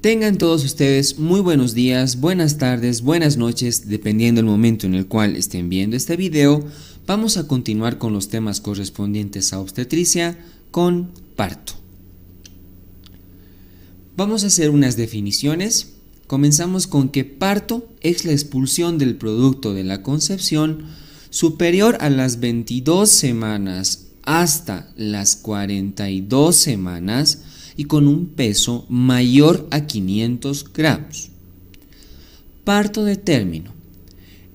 Tengan todos ustedes muy buenos días, buenas tardes, buenas noches, dependiendo el momento en el cual estén viendo este video. Vamos a continuar con los temas correspondientes a obstetricia con parto. Vamos a hacer unas definiciones. Comenzamos con que parto es la expulsión del producto de la concepción superior a las 22 semanas hasta las 42 semanas y con un peso mayor a 500 gramos. Parto de término.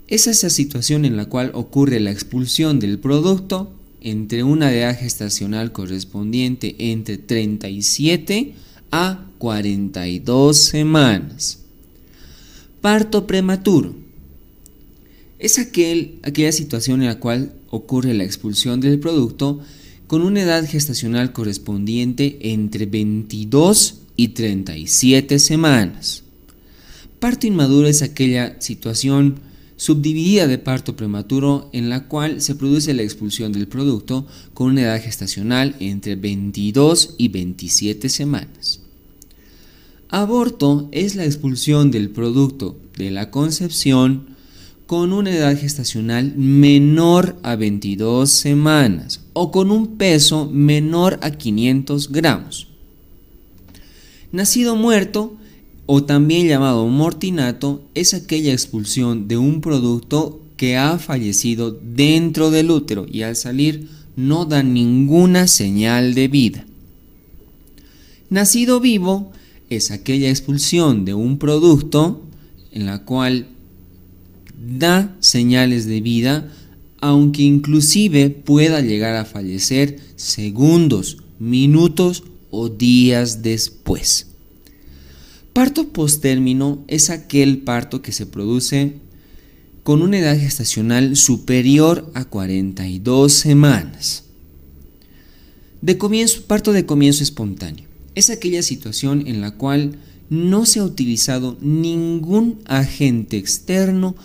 Es la situación en la cual ocurre la expulsión del producto entre una edad gestacional correspondiente entre 37 a 42 semanas. Parto prematuro. Es aquel, aquella situación en la cual ocurre la expulsión del producto con una edad gestacional correspondiente entre 22 y 37 semanas. Parto inmaduro es aquella situación subdividida de parto prematuro en la cual se produce la expulsión del producto con una edad gestacional entre 22 y 27 semanas. Aborto es la expulsión del producto de la concepción con una edad gestacional menor a 22 semanas o con un peso menor a 500 gramos. Nacido muerto o también llamado mortinato es aquella expulsión de un producto que ha fallecido dentro del útero y al salir no da ninguna señal de vida. Nacido vivo es aquella expulsión de un producto en la cual da señales de vida, aunque inclusive pueda llegar a fallecer segundos, minutos o días después. Parto postérmino es aquel parto que se produce con una edad gestacional superior a 42 semanas. De comienzo, parto de comienzo espontáneo. Es aquella situación en la cual no se ha utilizado ningún agente externo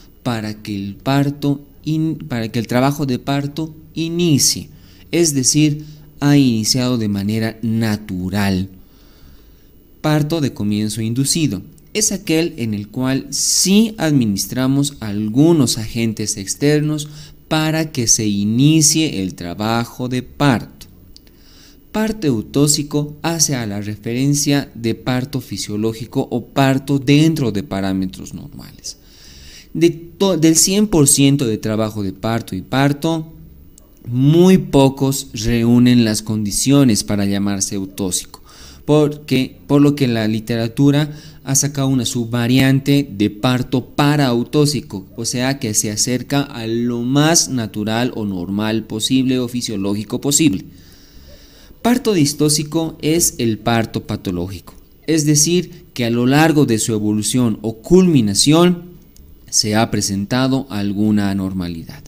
para que el trabajo de parto inicie, es decir, ha iniciado de manera natural. Parto de comienzo inducido es aquel en el cual sí administramos algunos agentes externos para que se inicie el trabajo de parto. Parto eutóxico hace a la referencia de parto fisiológico o parto dentro de parámetros normales del 100% de trabajo de parto y parto, muy pocos reúnen las condiciones para llamarse autóxico porque, por lo que la literatura ha sacado una subvariante de parto para autóxico o sea que se acerca a lo más natural o normal posible o fisiológico posible. Parto distóxico es el parto patológico, es decir, que a lo largo de su evolución o culminación se ha presentado alguna anormalidad.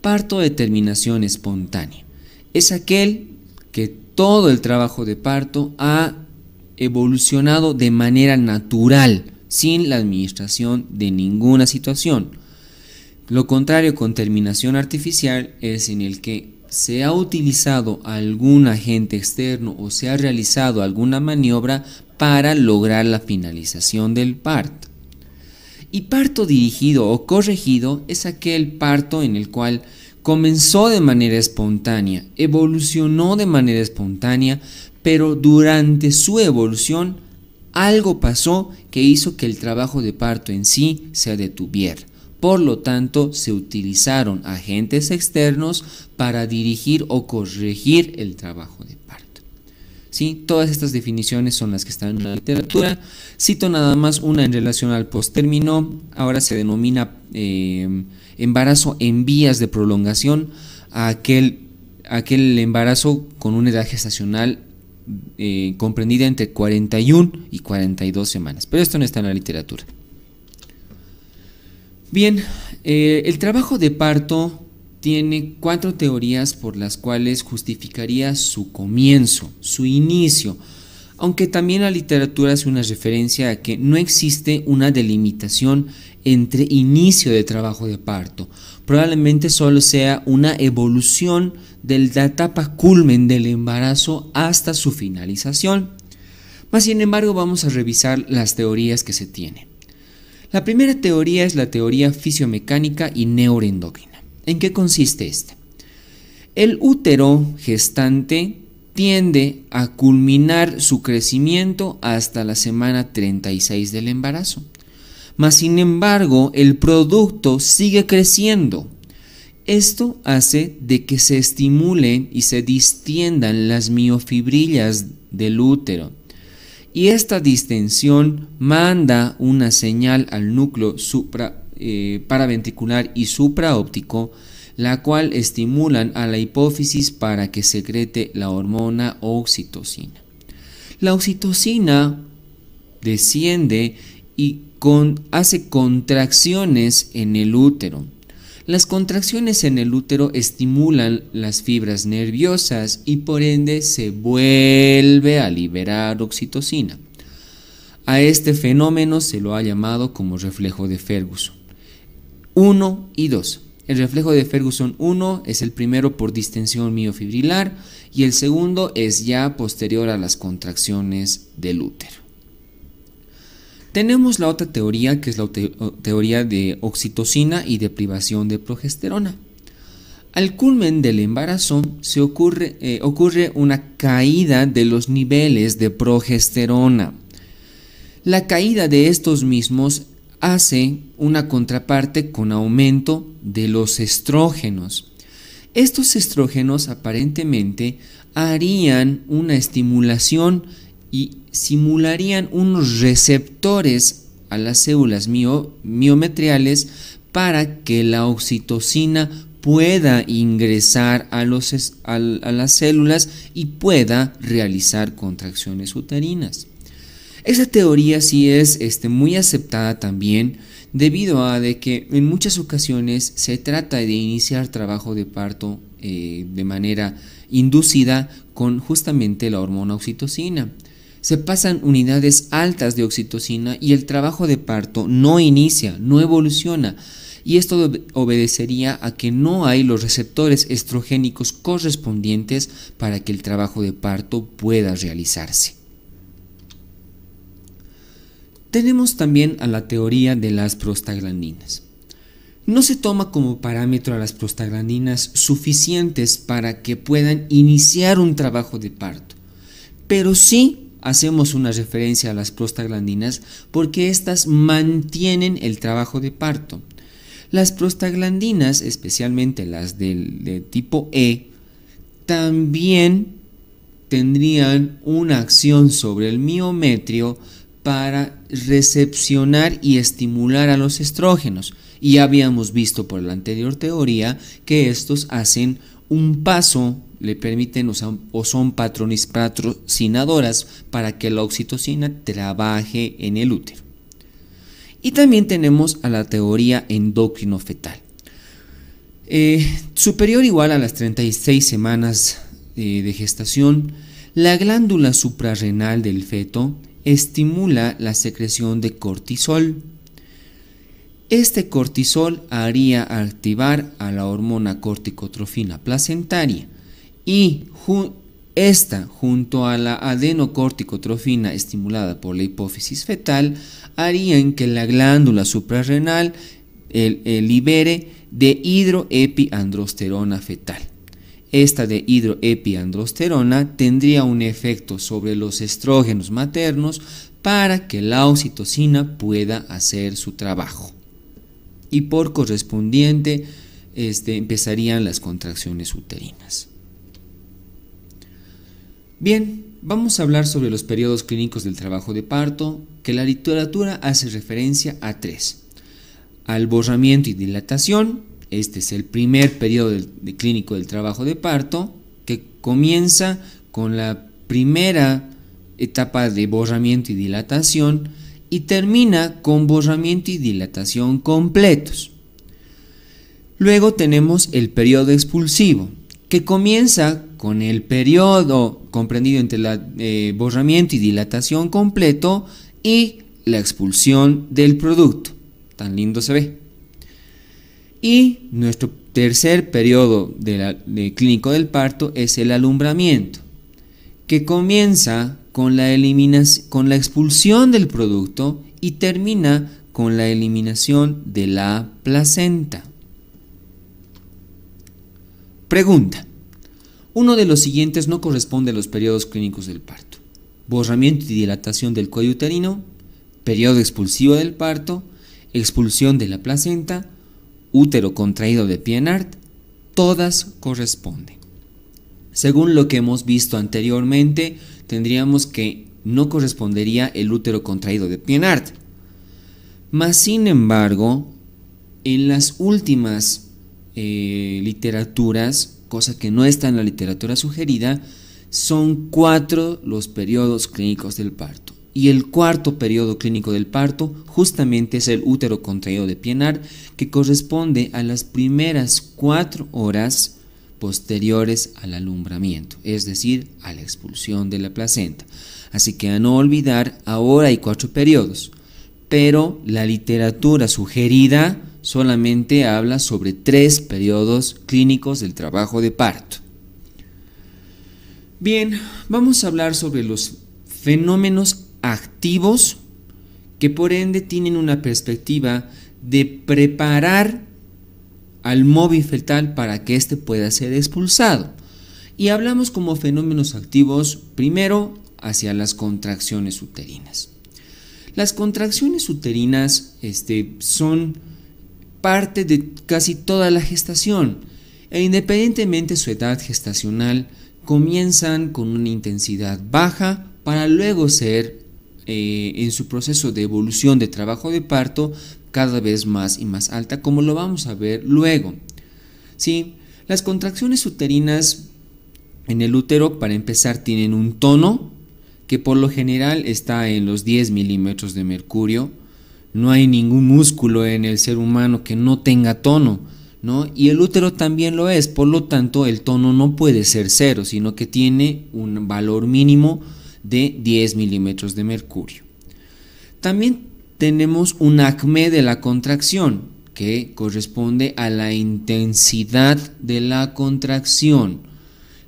Parto de terminación espontánea. Es aquel que todo el trabajo de parto ha evolucionado de manera natural, sin la administración de ninguna situación. Lo contrario con terminación artificial es en el que se ha utilizado algún agente externo o se ha realizado alguna maniobra para lograr la finalización del parto. Y parto dirigido o corregido es aquel parto en el cual comenzó de manera espontánea, evolucionó de manera espontánea, pero durante su evolución algo pasó que hizo que el trabajo de parto en sí se detuviera. Por lo tanto, se utilizaron agentes externos para dirigir o corregir el trabajo de parto. ¿sí? Todas estas definiciones son las que están en la literatura. Cito nada más una en relación al postérmino, ahora se denomina eh, embarazo en vías de prolongación, a aquel, aquel embarazo con una edad gestacional eh, comprendida entre 41 y 42 semanas. Pero esto no está en la literatura. Bien, eh, el trabajo de parto tiene cuatro teorías por las cuales justificaría su comienzo, su inicio, aunque también la literatura hace una referencia a que no existe una delimitación entre inicio de trabajo de parto. Probablemente solo sea una evolución de la etapa culmen del embarazo hasta su finalización. Mas sin embargo vamos a revisar las teorías que se tienen. La primera teoría es la teoría fisiomecánica y neuroendocrina. ¿En qué consiste esto? El útero gestante tiende a culminar su crecimiento hasta la semana 36 del embarazo. Mas sin embargo, el producto sigue creciendo. Esto hace de que se estimulen y se distiendan las miofibrillas del útero. Y esta distensión manda una señal al núcleo supra eh, para paraventricular y supraóptico, la cual estimulan a la hipófisis para que secrete la hormona oxitocina. La oxitocina desciende y hace contracciones en el útero. Las contracciones en el útero estimulan las fibras nerviosas y por ende se vuelve a liberar oxitocina. A este fenómeno se lo ha llamado como reflejo de Ferguson. 1 y 2. El reflejo de Ferguson 1 es el primero por distensión miofibrilar y el segundo es ya posterior a las contracciones del útero. Tenemos la otra teoría que es la teoría de oxitocina y de privación de progesterona. Al culmen del embarazo se ocurre, eh, ocurre una caída de los niveles de progesterona. La caída de estos mismos hace una contraparte con aumento de los estrógenos. Estos estrógenos aparentemente harían una estimulación y simularían unos receptores a las células miometriales para que la oxitocina pueda ingresar a las células y pueda realizar contracciones uterinas. Esa teoría sí es este, muy aceptada también debido a de que en muchas ocasiones se trata de iniciar trabajo de parto eh, de manera inducida con justamente la hormona oxitocina. Se pasan unidades altas de oxitocina y el trabajo de parto no inicia, no evoluciona. Y esto obedecería a que no hay los receptores estrogénicos correspondientes para que el trabajo de parto pueda realizarse. Tenemos también a la teoría de las prostaglandinas. No se toma como parámetro a las prostaglandinas suficientes para que puedan iniciar un trabajo de parto, pero sí hacemos una referencia a las prostaglandinas porque éstas mantienen el trabajo de parto. Las prostaglandinas, especialmente las del, de tipo E, también tendrían una acción sobre el miometrio para recepcionar y estimular a los estrógenos. Y ya habíamos visto por la anterior teoría que estos hacen un paso, le permiten o, son patrones patrocinadoras para que la oxitocina trabaje en el útero. Y también tenemos a la teoría endocrino-fetal. Eh, superior igual a las 36 semanas eh, de gestación, la glándula suprarrenal del feto estimula la secreción de cortisol. Este cortisol haría activar a la hormona corticotrofina placentaria y esta, junto a la adenocorticotrofina estimulada por la hipófisis fetal, harían que la glándula suprarrenal eh, libere de hidroepiandrosterona fetal esta de hidroepiandrosterona tendría un efecto sobre los estrógenos maternos para que la oxitocina pueda hacer su trabajo. Y por correspondiente, este, empezarían las contracciones uterinas. Bien, vamos a hablar sobre los periodos clínicos del trabajo de parto, que la literatura hace referencia a tres. Al borramiento y dilatación, este es el primer periodo clínico del trabajo de parto que comienza con la primera etapa de borramiento y dilatación y termina con borramiento y dilatación completos. Luego tenemos el periodo expulsivo, que comienza con el periodo comprendido entre el eh, borramiento y dilatación completo y la expulsión del producto. Tan lindo se ve. Y nuestro tercer periodo clínico del parto es el alumbramiento, que comienza con la, con la expulsión del producto y termina con la eliminación de la placenta. Pregunta. Uno de los siguientes no corresponde a los periodos clínicos del parto. Borramiento y dilatación del cuello uterino, periodo expulsivo del parto, expulsión de la placenta, útero contraído de Pienart, todas corresponden. Según lo que hemos visto anteriormente, tendríamos que no correspondería el útero contraído de Pienart. Mas, sin embargo, en las últimas eh, literaturas, cosa que no está en la literatura sugerida, son cuatro los periodos clínicos del parto. Y el cuarto periodo clínico del parto justamente es el útero contraído de Pienar que corresponde a las primeras cuatro horas posteriores al alumbramiento, es decir, a la expulsión de la placenta. Así que a no olvidar, ahora hay cuatro periodos, pero la literatura sugerida solamente habla sobre tres periodos clínicos del trabajo de parto. Bien, vamos a hablar sobre los fenómenos activos que por ende tienen una perspectiva de preparar al móvil fetal para que éste pueda ser expulsado. Y hablamos como fenómenos activos primero hacia las contracciones uterinas. Las contracciones uterinas este, son parte de casi toda la gestación e independientemente de su edad gestacional comienzan con una intensidad baja para luego ser eh, en su proceso de evolución de trabajo de parto cada vez más y más alta, como lo vamos a ver luego. ¿Sí? Las contracciones uterinas en el útero, para empezar, tienen un tono que por lo general está en los 10 milímetros de mercurio. No hay ningún músculo en el ser humano que no tenga tono, ¿no? Y el útero también lo es, por lo tanto el tono no puede ser cero, sino que tiene un valor mínimo de 10 milímetros de mercurio. También tenemos un acme de la contracción, que corresponde a la intensidad de la contracción.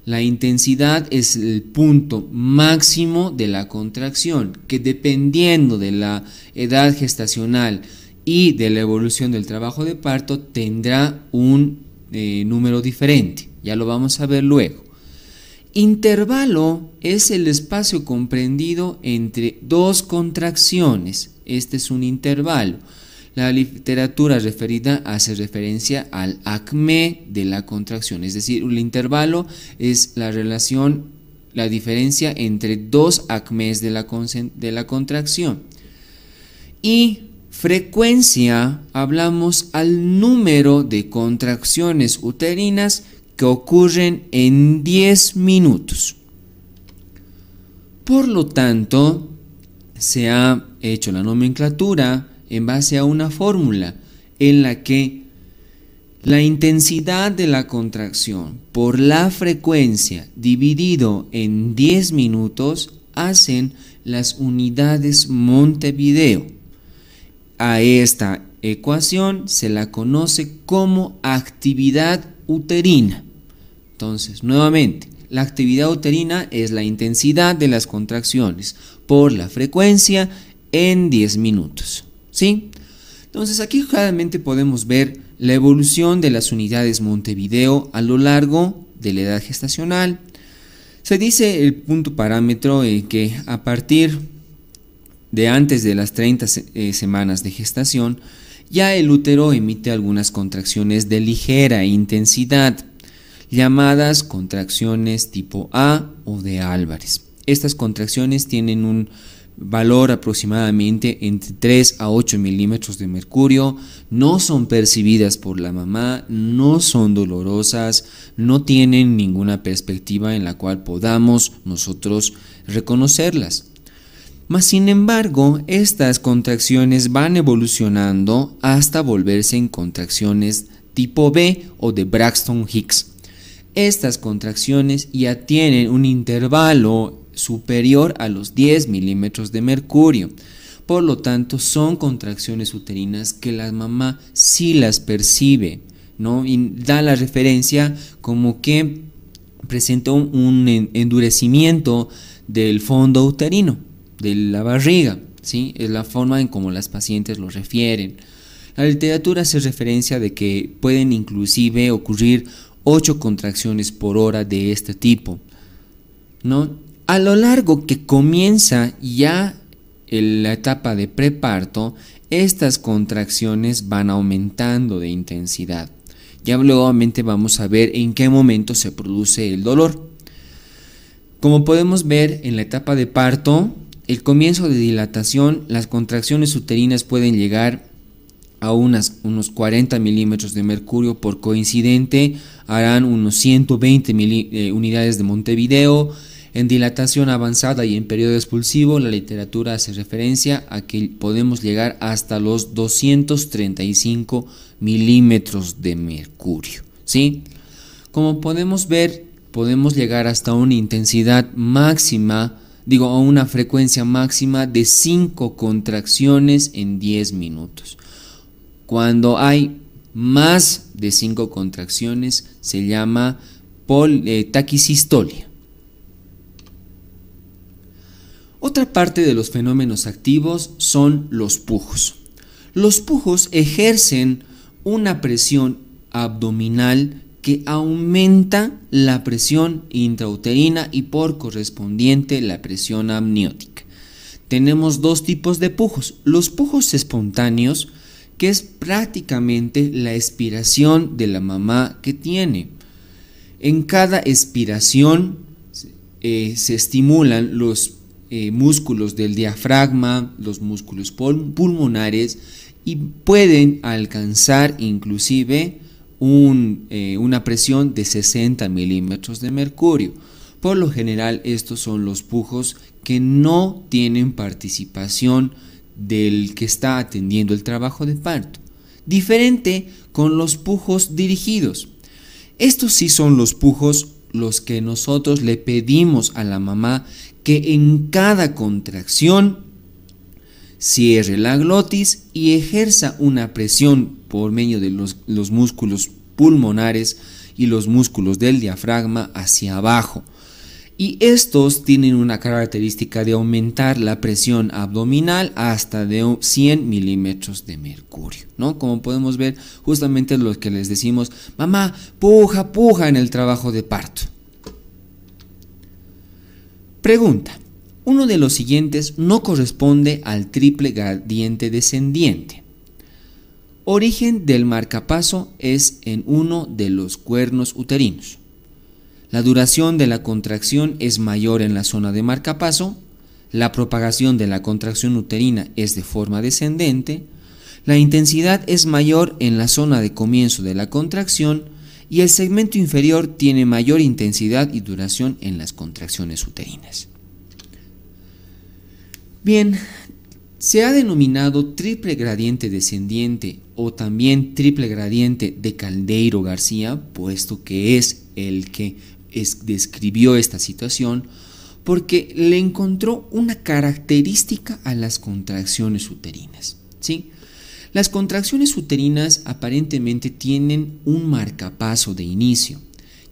La intensidad es el punto máximo de la contracción, que dependiendo de la edad gestacional y de la evolución del trabajo de parto tendrá un eh, número diferente. Ya lo vamos a ver luego. Intervalo es el espacio comprendido entre dos contracciones. Este es un intervalo. La literatura referida hace referencia al acme de la contracción, es decir, el intervalo es la relación, la diferencia entre dos acmes de la, de la contracción. Y frecuencia, hablamos al número de contracciones uterinas que ocurren en 10 minutos. Por lo tanto, se ha hecho la nomenclatura en base a una fórmula en la que la intensidad de la contracción por la frecuencia dividido en 10 minutos hacen las unidades Montevideo. A esta ecuación se la conoce como actividad uterina. Entonces, nuevamente, la actividad uterina es la intensidad de las contracciones por la frecuencia en 10 minutos. ¿Sí? Entonces aquí claramente podemos ver la evolución de las unidades Montevideo a lo largo de la edad gestacional. Se dice el punto parámetro que a partir de antes de las 30 eh, semanas de gestación, ya el útero emite algunas contracciones de ligera intensidad llamadas contracciones tipo A o de Álvarez. Estas contracciones tienen un valor aproximadamente entre 3 a 8 milímetros de mercurio, no son percibidas por la mamá, no son dolorosas, no tienen ninguna perspectiva en la cual podamos nosotros reconocerlas. Mas sin embargo, estas contracciones van evolucionando hasta volverse en contracciones tipo B o de Braxton Hicks. Estas contracciones ya tienen un intervalo superior a los 10 milímetros de mercurio. Por lo tanto, son contracciones uterinas que la mamá sí las percibe, ¿no? Y da la referencia como que presenta un, endurecimiento del fondo uterino, de la barriga, ¿sí? Es la forma en como las pacientes lo refieren. La literatura hace referencia de que pueden inclusive ocurrir 8 contracciones por hora de este tipo. ¿no? A lo largo que comienza ya la etapa de preparto, estas contracciones van aumentando de intensidad. Ya nuevamente vamos a ver en qué momento se produce el dolor. Como podemos ver en la etapa de parto, el comienzo de dilatación, las contracciones uterinas pueden llegar a unas, unos 40 milímetros de mercurio por coincidente, harán unos 120 mil eh, unidades de Montevideo. En dilatación avanzada y en periodo expulsivo, la literatura hace referencia a que podemos llegar hasta los 235 milímetros de mercurio. ¿sí? Como podemos ver, podemos llegar hasta una intensidad máxima, digo, a una frecuencia máxima de 5 contracciones en 10 minutos. Cuando hay más de cinco contracciones se llama taquicistolia. Otra parte de los fenómenos activos son los pujos. Los pujos ejercen una presión abdominal que aumenta la presión intrauterina y por correspondiente la presión amniótica. Tenemos dos tipos de pujos, los pujos espontáneos, que es prácticamente la expiración de la mamá que tiene. En cada expiración eh, se estimulan los eh, músculos del diafragma, los músculos pulmonares y pueden alcanzar inclusive eh, una presión de 60 milímetros de mercurio. Por lo general estos son los pujos que no tienen participación del que está atendiendo el trabajo de parto. Diferente con los pujos dirigidos. Estos sí son los pujos los que nosotros le pedimos a la mamá que en cada contracción cierre la glotis y ejerza una presión por medio de los, los músculos pulmonares y los músculos del diafragma hacia abajo y estos tienen una característica de aumentar la presión abdominal hasta de 100 milímetros de mercurio, ¿no? Como podemos ver, justamente lo que les decimos, mamá, puja, puja en el trabajo de parto. Pregunta, uno de los siguientes no corresponde al triple gradiente descendiente. Origen del marcapaso es en uno de los cuernos uterinos. La duración de la contracción es mayor en la zona de marcapaso, la propagación de la contracción uterina es de forma descendente, la intensidad es mayor en la zona de comienzo de la contracción y el segmento inferior tiene mayor intensidad y duración en las contracciones uterinas. Bien, se ha denominado triple gradiente descendiente o también triple gradiente de Caldeiro García, puesto que es el que describió esta situación porque le encontró una característica a las contracciones uterinas. ¿sí? Las contracciones uterinas aparentemente tienen un marcapaso de inicio,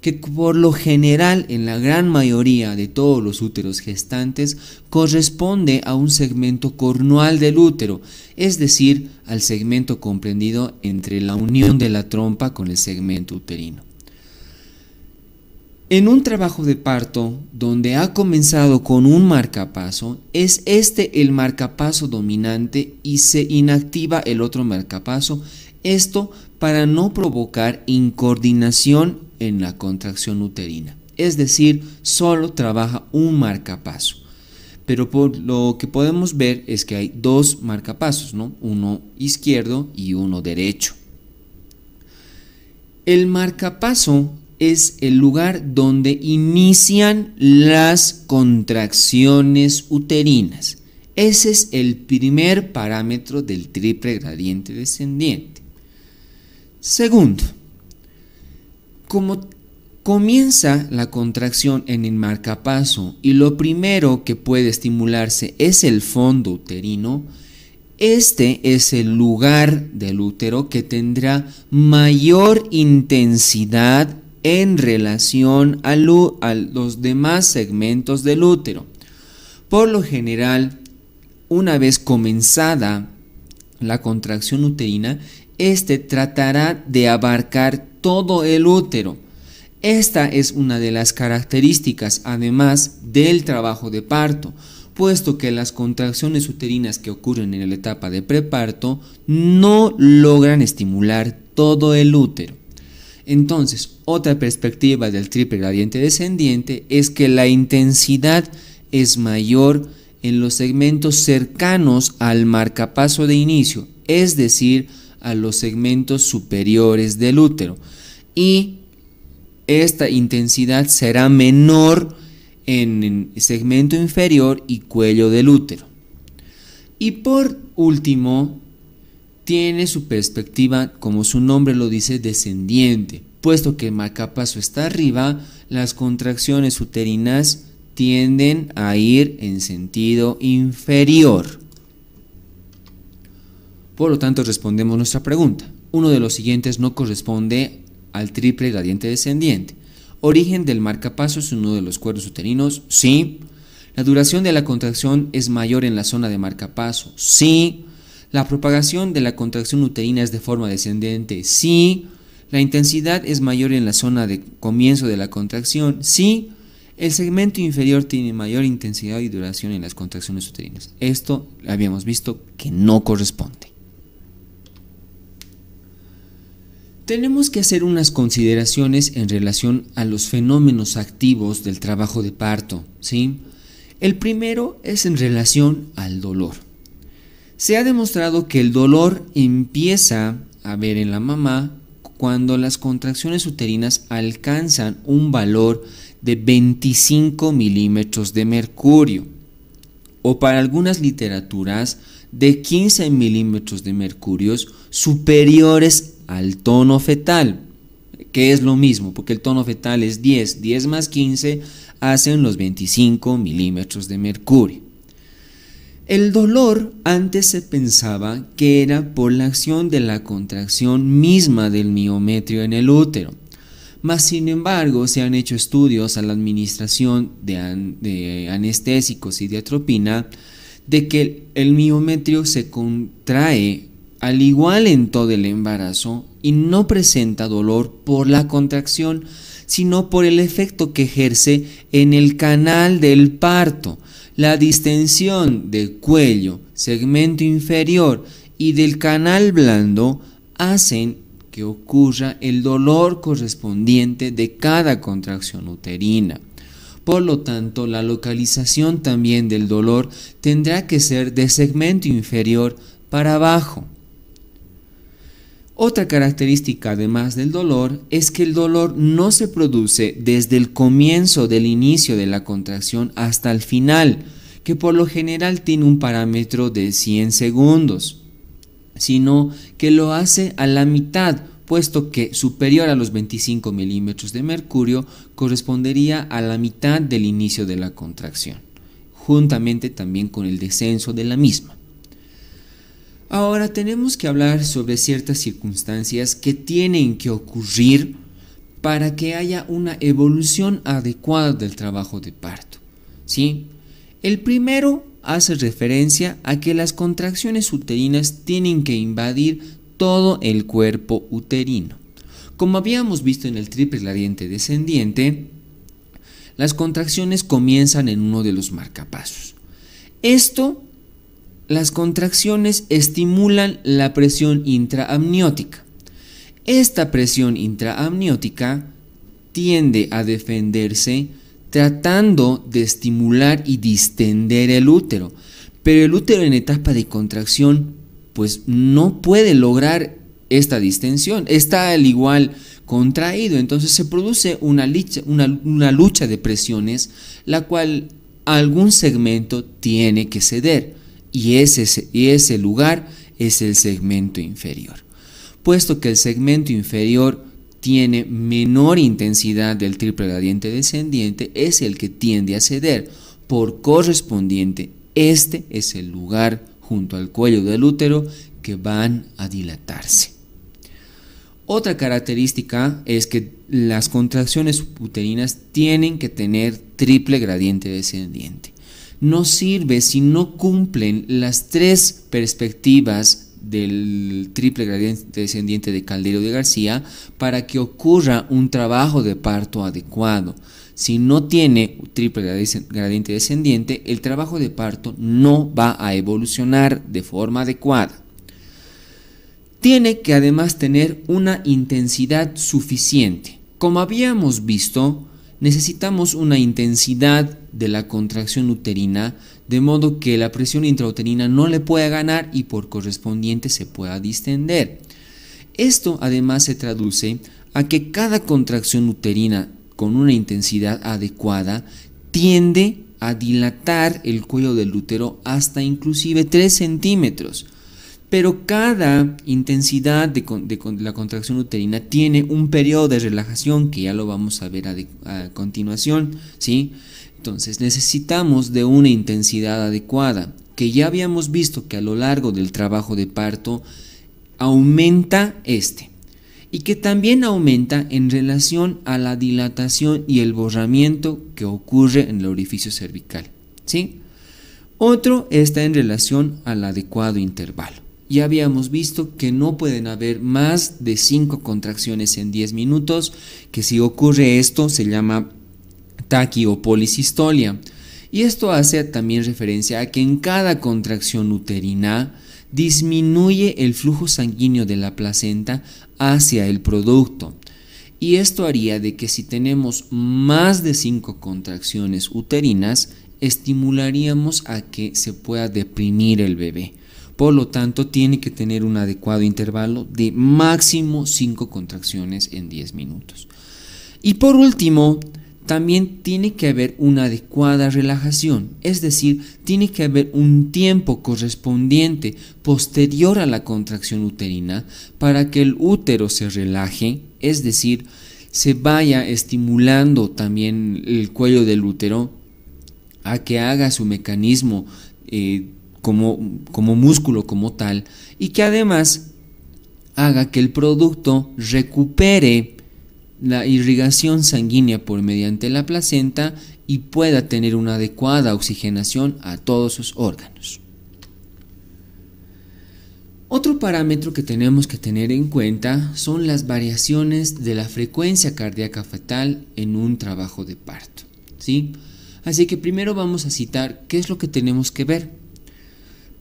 que por lo general en la gran mayoría de todos los úteros gestantes corresponde a un segmento cornual del útero, es decir, al segmento comprendido entre la unión de la trompa con el segmento uterino. En un trabajo de parto donde ha comenzado con un marcapaso, es este el marcapaso dominante y se inactiva el otro marcapaso, esto para no provocar incoordinación en la contracción uterina. Es decir, solo trabaja un marcapaso. Pero por lo que podemos ver es que hay dos marcapasos, ¿no? Uno izquierdo y uno derecho. El marcapaso es el lugar donde inician las contracciones uterinas. Ese es el primer parámetro del triple gradiente descendiente. Segundo, como comienza la contracción en el marcapaso y lo primero que puede estimularse es el fondo uterino, este es el lugar del útero que tendrá mayor intensidad en relación a, los demás segmentos del útero. Por lo general, una vez comenzada la contracción uterina, este tratará de abarcar todo el útero. Esta es una de las características, además, del trabajo de parto, puesto que las contracciones uterinas que ocurren en la etapa de preparto no logran estimular todo el útero. Entonces, otra perspectiva del triple gradiente descendiente es que la intensidad es mayor en los segmentos cercanos al marcapaso de inicio, es decir, a los segmentos superiores del útero. Y esta intensidad será menor en el segmento inferior y cuello del útero. Y por último, tiene su perspectiva, como su nombre lo dice, descendiente. Puesto que el marcapaso está arriba, las contracciones uterinas tienden a ir en sentido inferior. Por lo tanto, respondemos nuestra pregunta. Uno de los siguientes no corresponde al triple gradiente descendiente. Origen del marcapaso es uno de los cuernos uterinos, sí. La duración de la contracción es mayor en la zona de marcapaso, sí. La propagación de la contracción uterina es de forma descendente, sí. La intensidad es mayor en la zona de comienzo de la contracción, sí. El segmento inferior tiene mayor intensidad y duración en las contracciones uterinas. Esto habíamos visto que no corresponde. Tenemos que hacer unas consideraciones en relación a los fenómenos activos del trabajo de parto, ¿sí? El primero es en relación al dolor. Se ha demostrado que el dolor empieza a ver en la mamá cuando las contracciones uterinas alcanzan un valor de 25 milímetros de mercurio o para algunas literaturas de 15 milímetros de mercurio superiores al tono fetal, que es lo mismo, porque el tono fetal es 10, 10 más 15 hacen los 25 milímetros de mercurio. El dolor antes se pensaba que era por la acción de la contracción misma del miometrio en el útero. Mas sin embargo, se han hecho estudios a la administración de, anestésicos y atropina de que el miometrio se contrae al igual en todo el embarazo y no presenta dolor por la contracción, sino por el efecto que ejerce en el canal del parto la distensión del cuello, segmento inferior y del canal blando hacen que ocurra el dolor correspondiente de cada contracción uterina. Por lo tanto, la localización también del dolor tendrá que ser de segmento inferior para abajo. Otra característica además del dolor es que el dolor no se produce desde el comienzo del inicio de la contracción hasta el final, que por lo general tiene un parámetro de 100 segundos, sino que lo hace a la mitad, puesto que superior a los 25 milímetros de mercurio correspondería a la mitad del inicio de la contracción, juntamente también con el descenso de la misma. Ahora tenemos que hablar sobre ciertas circunstancias que tienen que ocurrir para que haya una evolución adecuada del trabajo de parto. ¿sí? El primero hace referencia a que las contracciones uterinas tienen que invadir todo el cuerpo uterino. Como habíamos visto en el triple gradiente descendiente, las contracciones comienzan en uno de los marcapasos. Esto las contracciones estimulan la presión intraamniótica. Esta presión intraamniótica tiende a defenderse tratando de estimular y distender el útero, pero el útero en etapa de contracción pues no puede lograr esta distensión, está al igual contraído, entonces se produce una una lucha de presiones, la cual algún segmento tiene que ceder y ese, lugar es el segmento inferior. Puesto que el segmento inferior tiene menor intensidad del triple gradiente descendiente, es el que tiende a ceder. Por correspondiente, este es el lugar junto al cuello del útero que van a dilatarse. Otra característica es que las contracciones uterinas tienen que tener triple gradiente descendiente no sirve si no cumplen las tres perspectivas del triple gradiente descendiente de Caldero de García para que ocurra un trabajo de parto adecuado. Si no tiene triple gradiente descendiente, el trabajo de parto no va a evolucionar de forma adecuada. Tiene que además tener una intensidad suficiente. Como habíamos visto, necesitamos una intensidad de la contracción uterina de modo que la presión intrauterina no le pueda ganar y por correspondiente se pueda distender. Esto además se traduce a que cada contracción uterina con una intensidad adecuada tiende a dilatar el cuello del útero hasta inclusive 3 centímetros, pero cada intensidad de, la contracción uterina tiene un periodo de relajación que ya lo vamos a ver a, continuación, ¿sí? Entonces necesitamos de una intensidad adecuada, que ya habíamos visto que a lo largo del trabajo de parto aumenta este y que también aumenta en relación a la dilatación y el borramiento que ocurre en el orificio cervical, ¿sí? Otro está en relación al adecuado intervalo ya habíamos visto que no pueden haber más de 5 contracciones en 10 minutos, que si ocurre esto se llama taquiopolisistolia. Y esto hace también referencia a que en cada contracción uterina disminuye el flujo sanguíneo de la placenta hacia el producto. Y esto haría de que si tenemos más de 5 contracciones uterinas, estimularíamos a que se pueda deprimir el bebé. Por lo tanto, tiene que tener un adecuado intervalo de máximo 5 contracciones en 10 minutos. Y por último, también tiene que haber una adecuada relajación, es decir, tiene que haber un tiempo correspondiente posterior a la contracción uterina para que el útero se relaje, es decir, se vaya estimulando también el cuello del útero a que haga su mecanismo eh, como, músculo como tal y que además haga que el producto recupere la irrigación sanguínea por mediante la placenta y pueda tener una adecuada oxigenación a todos sus órganos. Otro parámetro que tenemos que tener en cuenta son las variaciones de la frecuencia cardíaca fetal en un trabajo de parto. ¿sí? Así que primero vamos a citar qué es lo que tenemos que ver.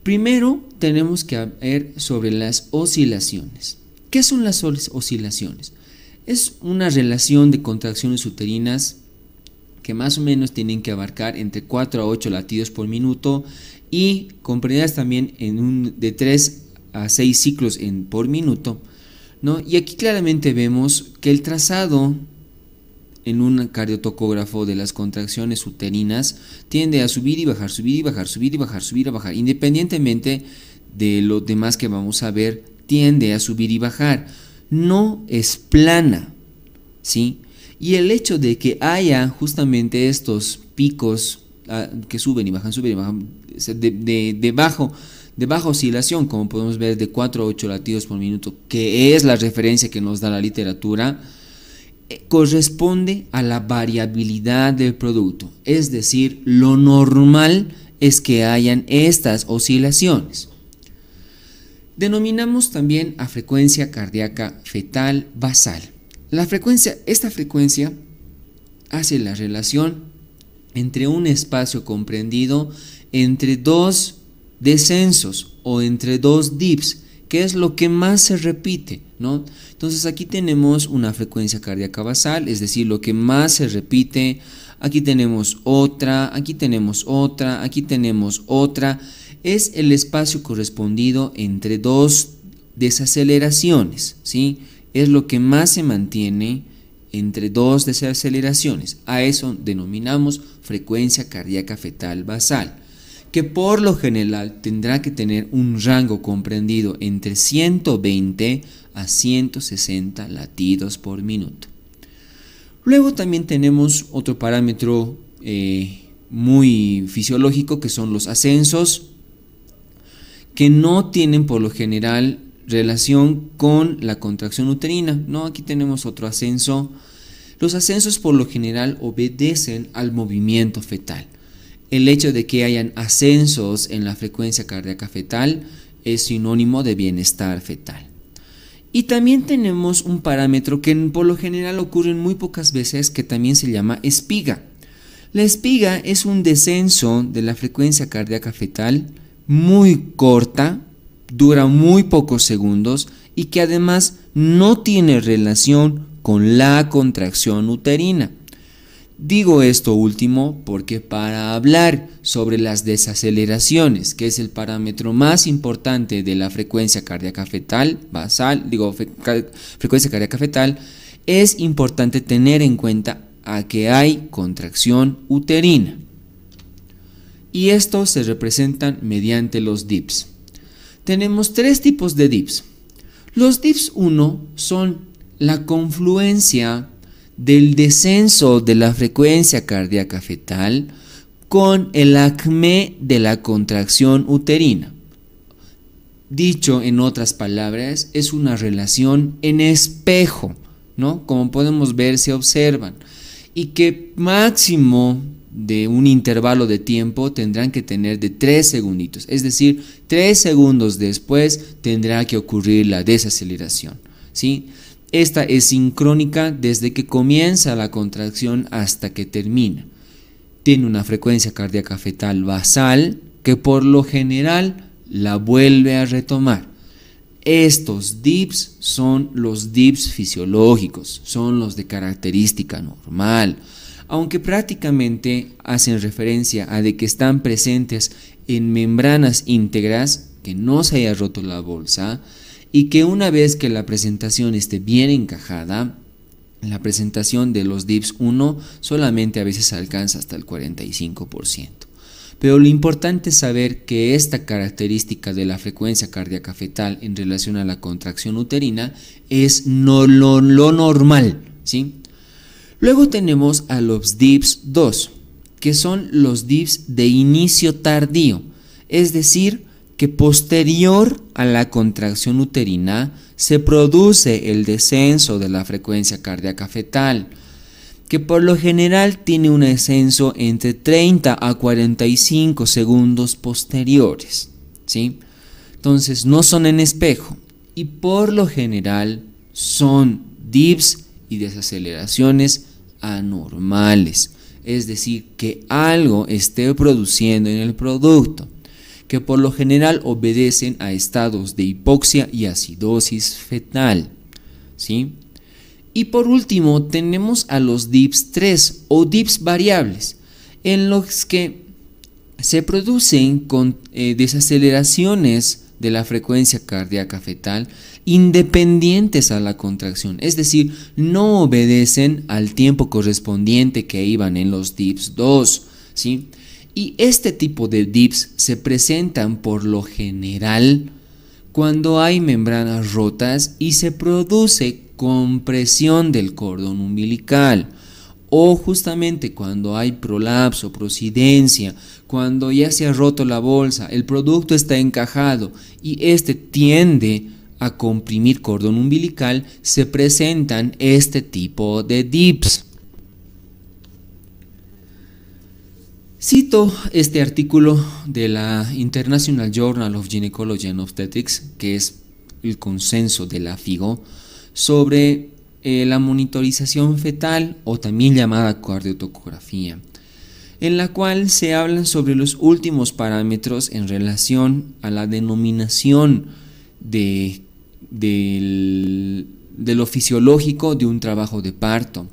Primero tenemos que ver sobre las oscilaciones. ¿Qué son las oscilaciones? Es una relación de contracciones uterinas que más o menos tienen que abarcar entre 4 a 8 latidos por minuto y comprendidas también en un, de 3 a 6 ciclos por minuto. ¿no? Y aquí claramente vemos que el trazado en un cardiotocógrafo de las contracciones uterinas tiende a subir y bajar, subir y bajar, subir y bajar, subir y bajar. Independientemente de lo demás que vamos a ver, tiende a subir y bajar. No es plana, ¿sí? Y el hecho de que haya justamente estos picos ah, que suben y bajan, suben y bajan, de, de baja oscilación, como podemos ver, de 4 a 8 latidos por minuto, que es la referencia que nos da la literatura, corresponde a la variabilidad del producto, es decir, lo normal es que hayan estas oscilaciones. Denominamos también a frecuencia cardíaca fetal basal. La frecuencia, esta frecuencia hace la relación entre un espacio comprendido entre dos descensos o entre dos dips Qué es lo que más se repite, ¿no? Entonces aquí tenemos una frecuencia cardíaca basal, es decir, lo que más se repite. Aquí tenemos otra, aquí tenemos otra, aquí tenemos otra. Es el espacio correspondido entre dos desaceleraciones, ¿sí? Es lo que más se mantiene entre dos desaceleraciones. A eso denominamos frecuencia cardíaca fetal basal que por lo general tendrá que tener un rango comprendido entre 120 a 160 latidos por minuto. Luego también tenemos otro parámetro eh, muy fisiológico que son los ascensos, que no tienen por lo general relación con la contracción uterina. No, aquí tenemos otro ascenso. Los ascensos por lo general obedecen al movimiento fetal. El hecho de que hayan ascensos en la frecuencia cardíaca fetal es sinónimo de bienestar fetal. Y también tenemos un parámetro que por lo general ocurre muy pocas veces que también se llama espiga. La espiga es un descenso de la frecuencia cardíaca fetal muy corta, dura muy pocos segundos y que además no tiene relación con la contracción uterina. Digo esto último porque para hablar sobre las desaceleraciones, que es el parámetro más importante de la frecuencia cardíaca fetal, basal, digo, frecuencia cardíaca fetal, es importante tener en cuenta a que hay contracción uterina. Y estos se representan mediante los DIPS. Tenemos tres tipos de DIPS. Los DIPS 1 son la confluencia del descenso de la frecuencia cardíaca fetal con el acme de la contracción uterina. Dicho en otras palabras, es una relación en espejo, ¿no? Como podemos ver, se observan. Y que máximo de un intervalo de tiempo tendrán que tener de 3 segunditos. Es decir, 3 segundos después tendrá que ocurrir la desaceleración, ¿sí? Esta es sincrónica desde que comienza la contracción hasta que termina. Tiene una frecuencia cardíaca fetal basal que por lo general la vuelve a retomar. Estos dips son los dips fisiológicos, son los de característica normal, aunque prácticamente hacen referencia a de que están presentes en membranas íntegras, que no se haya roto la bolsa, y que una vez que la presentación esté bien encajada, la presentación de los DIPS 1 solamente a veces alcanza hasta el 45%. Pero lo importante es saber que esta característica de la frecuencia cardíaca fetal en relación a la contracción uterina es no, lo, normal. ¿sí? Luego tenemos a los DIPS 2, que son los DIPS de inicio tardío, es decir, que posterior a la contracción uterina se produce el descenso de la frecuencia cardíaca fetal, que por lo general tiene un descenso entre 30 a 45 segundos posteriores. ¿sí? Entonces no son en espejo y por lo general son dips y desaceleraciones anormales, es decir, que algo esté produciendo en el producto que por lo general obedecen a estados de hipoxia y acidosis fetal. ¿sí? Y por último tenemos a los DIPS 3 o DIPS variables, en los que se producen con, eh, desaceleraciones de la frecuencia cardíaca fetal independientes a la contracción, es decir, no obedecen al tiempo correspondiente que iban en los DIPS 2, ¿sí? Y este tipo de dips se presentan por lo general cuando hay membranas rotas y se produce compresión del cordón umbilical o justamente cuando hay prolapso, procidencia, cuando ya se ha roto la bolsa, el producto está encajado y este tiende a comprimir cordón umbilical, se presentan este tipo de dips. Cito este artículo de la International Journal of Gynecology and Obstetrics, que es el consenso de la FIGO, sobre eh, la monitorización fetal o también llamada cardiotocografía, en la cual se hablan sobre los últimos parámetros en relación a la denominación de lo fisiológico de un trabajo de parto.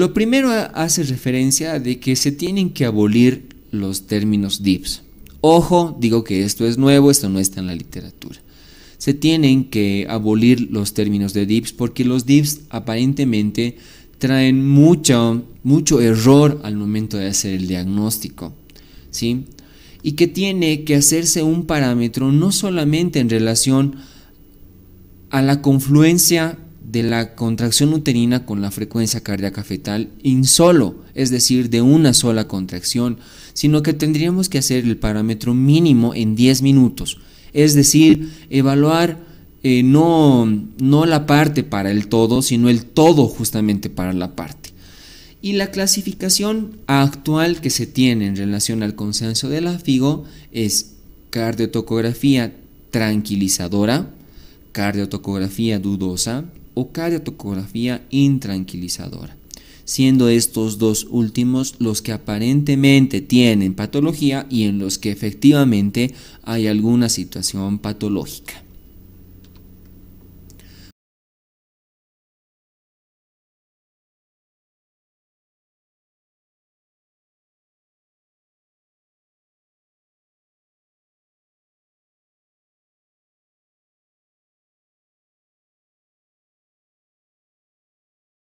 Lo primero hace referencia de que se tienen que abolir los términos DIPS. Ojo, digo que esto es nuevo, esto no está en la literatura. Se tienen que abolir los términos de DIPS porque los DIPS aparentemente traen mucho, mucho error al momento de hacer el diagnóstico. ¿sí? Y que tiene que hacerse un parámetro no solamente en relación a la confluencia de la contracción uterina con la frecuencia cardíaca fetal solo, es decir, de una sola contracción, sino que tendríamos que hacer el parámetro mínimo en 10 minutos, es decir, evaluar eh, no, no la parte para el todo, sino el todo justamente para la parte. Y la clasificación actual que se tiene en relación al consenso de la FIGO es cardiotocografía tranquilizadora, cardiotocografía dudosa, o topografía intranquilizadora, siendo estos dos últimos los que aparentemente tienen patología y en los que efectivamente hay alguna situación patológica.